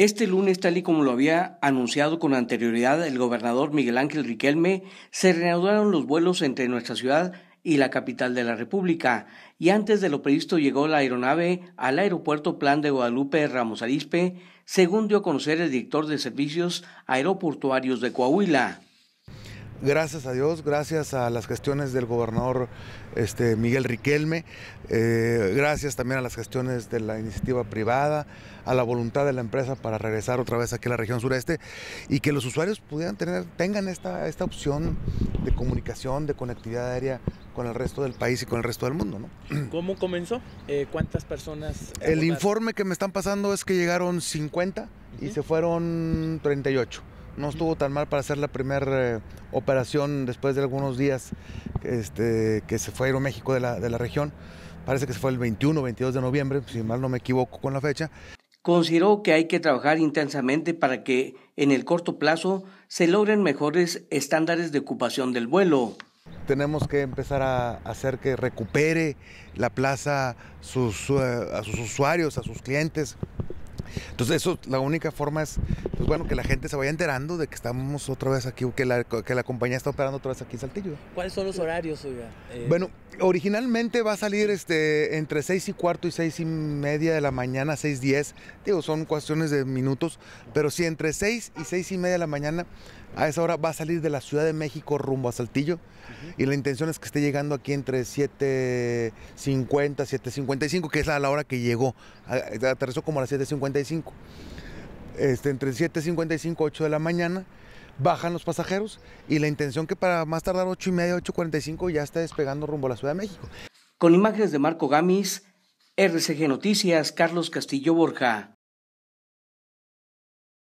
Este lunes, tal y como lo había anunciado con anterioridad el gobernador Miguel Ángel Riquelme, se reanudaron los vuelos entre nuestra ciudad y la capital de la República, y antes de lo previsto llegó la aeronave al aeropuerto Plan de Guadalupe Ramos Arispe, según dio a conocer el director de Servicios Aeroportuarios de Coahuila gracias a Dios, gracias a las gestiones del gobernador este, Miguel Riquelme, eh, gracias también a las gestiones de la iniciativa privada, a la voluntad de la empresa para regresar otra vez aquí a la región sureste y que los usuarios pudieran tener, tengan esta, esta opción de comunicación, de conectividad aérea con el resto del país y con el resto del mundo. ¿no? ¿Cómo comenzó? Eh, ¿Cuántas personas? El informe que me están pasando es que llegaron 50 y se fueron 38 no estuvo tan mal para hacer la primera eh, operación después de algunos días este, que se fue a Aeroméxico de la, de la región. Parece que se fue el 21 o 22 de noviembre, si mal no me equivoco con la fecha. Consideró que hay que trabajar intensamente para que en el corto plazo se logren mejores estándares de ocupación del vuelo. Tenemos que empezar a hacer que recupere la plaza eh, a sus usuarios, a sus clientes, entonces, eso, la única forma es, pues bueno, que la gente se vaya enterando de que estamos otra vez aquí, que la, que la compañía está operando otra vez aquí en Saltillo. ¿Cuáles son los horarios, eh, Bueno, originalmente va a salir este, entre 6 y cuarto y 6 y media de la mañana, 6.10. Digo, son cuestiones de minutos, pero sí, entre 6 y 6 y media de la mañana, a esa hora va a salir de la Ciudad de México rumbo a Saltillo. Y la intención es que esté llegando aquí entre 7.50, 7.55, que es a la hora que llegó. Aterrizó como a las 7.50 este, entre 7.55 y 8 de la mañana bajan los pasajeros y la intención que para más tardar 8.30 y media, 8.45 ya está despegando rumbo a la Ciudad de México. Con imágenes de Marco Gamis, RCG Noticias, Carlos Castillo Borja.